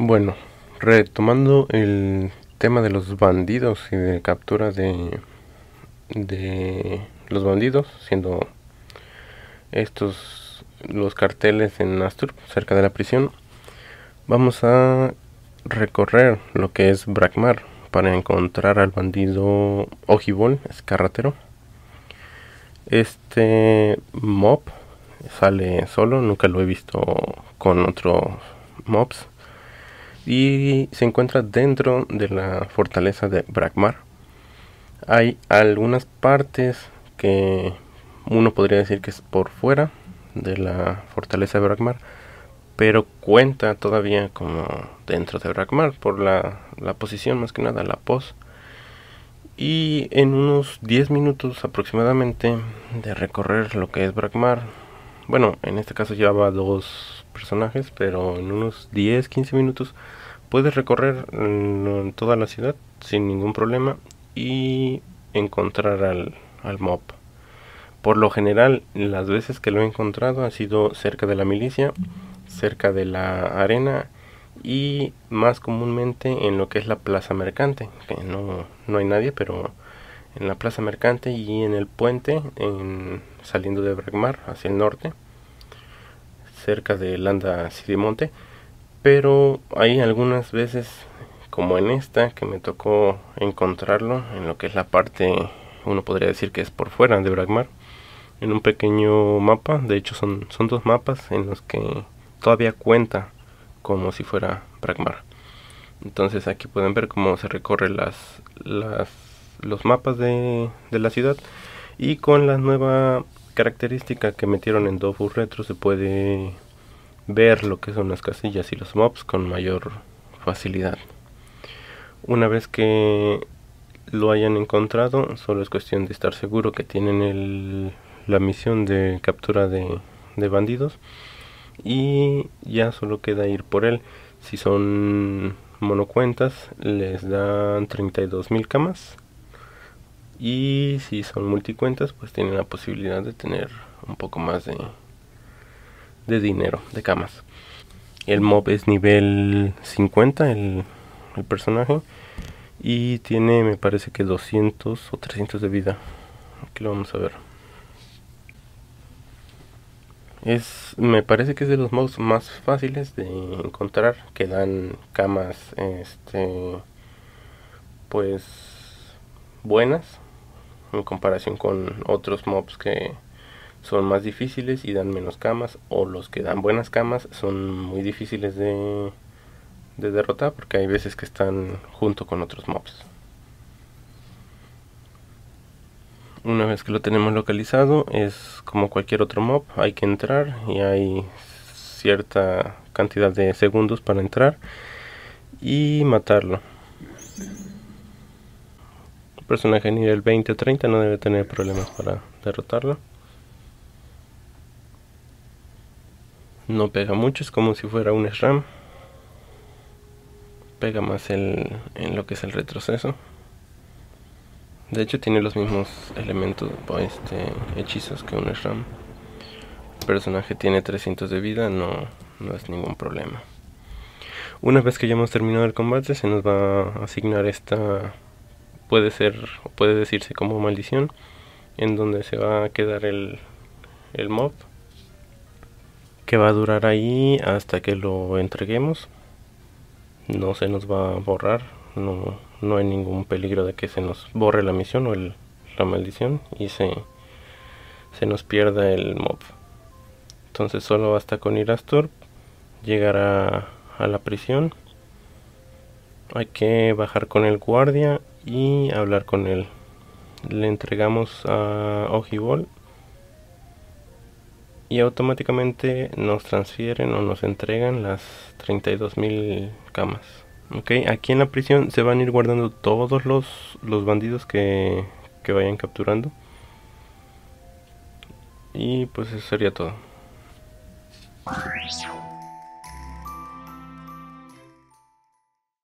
Bueno, retomando el tema de los bandidos y de captura de, de los bandidos, siendo estos los carteles en Astur, cerca de la prisión, vamos a recorrer lo que es Bragmar para encontrar al bandido Ojibol, escarratero. Este mob sale solo, nunca lo he visto con otros mobs y se encuentra dentro de la fortaleza de Brakmar, Hay algunas partes que uno podría decir que es por fuera de la fortaleza de Brakmar, pero cuenta todavía como dentro de Brakmar por la, posición más que nada, la pos. Y en unos 10 minutos aproximadamente de recorrer lo que es Brakmar bueno, en este caso llevaba dos personajes, pero en unos 10, 15 minutos puedes recorrer mm, toda la ciudad sin ningún problema y encontrar al, al mob. Por lo general, las veces que lo he encontrado ha sido cerca de la milicia, cerca de la arena y más comúnmente en lo que es la plaza mercante, que no, no hay nadie, pero en la plaza mercante y en el puente en, saliendo de Bragmar hacia el norte cerca de Landa Sidimonte pero hay algunas veces como en esta que me tocó encontrarlo en lo que es la parte uno podría decir que es por fuera de Bragmar en un pequeño mapa de hecho son, son dos mapas en los que todavía cuenta como si fuera Bragmar entonces aquí pueden ver cómo se recorre las los mapas de, la ciudad y con la nueva característica que metieron en Dofus Retro se puede ver lo que son las casillas y los mobs con mayor facilidad. Una vez que lo hayan encontrado, solo es cuestión de estar seguro que tienen el, la misión de captura de, de bandidos y ya solo queda ir por él. Si son monocuentas, les dan 32.000 camas y si son multicuentas, pues tienen la posibilidad de tener un poco más de, dinero, de camas. El mob es nivel 50, el, el personaje. Y tiene, me parece que 200 o 300 de vida. Aquí lo vamos a ver. Es, me parece que es de los mobs más fáciles de encontrar. Que dan camas, este, pues, buenas en comparación con otros mobs que son más difíciles y dan menos camas o los que dan buenas camas son muy difíciles de, derrotar porque hay veces que están junto con otros mobs. Una vez que lo tenemos localizado es como cualquier otro mob, hay que entrar y hay cierta cantidad de segundos para entrar y matarlo personaje nivel 20 o 30 no debe tener problemas para derrotarlo. No pega mucho, es como si fuera un SRAM. Pega más el, en lo que es el retroceso. De hecho tiene los mismos elementos este, hechizos que un SRAM. El personaje tiene 300 de vida, no, no es ningún problema. Una vez que ya hemos terminado el combate se nos va a asignar esta puede ser, puede decirse como maldición, en donde se va a quedar el, el mob, que va a durar ahí hasta que lo entreguemos. No se nos va a borrar, no, no hay ningún peligro de que se nos borre la misión o el, la maldición y se, se nos pierda el mob. Entonces solo basta con ir a Storp llegar a, a la prisión. Hay que bajar con el guardia y hablar con él. Le entregamos a ojibol y automáticamente nos transfieren o nos entregan las 32.000 camas. ok aquí en la prisión se van a ir guardando todos los, los bandidos que vayan capturando. Y pues eso sería todo.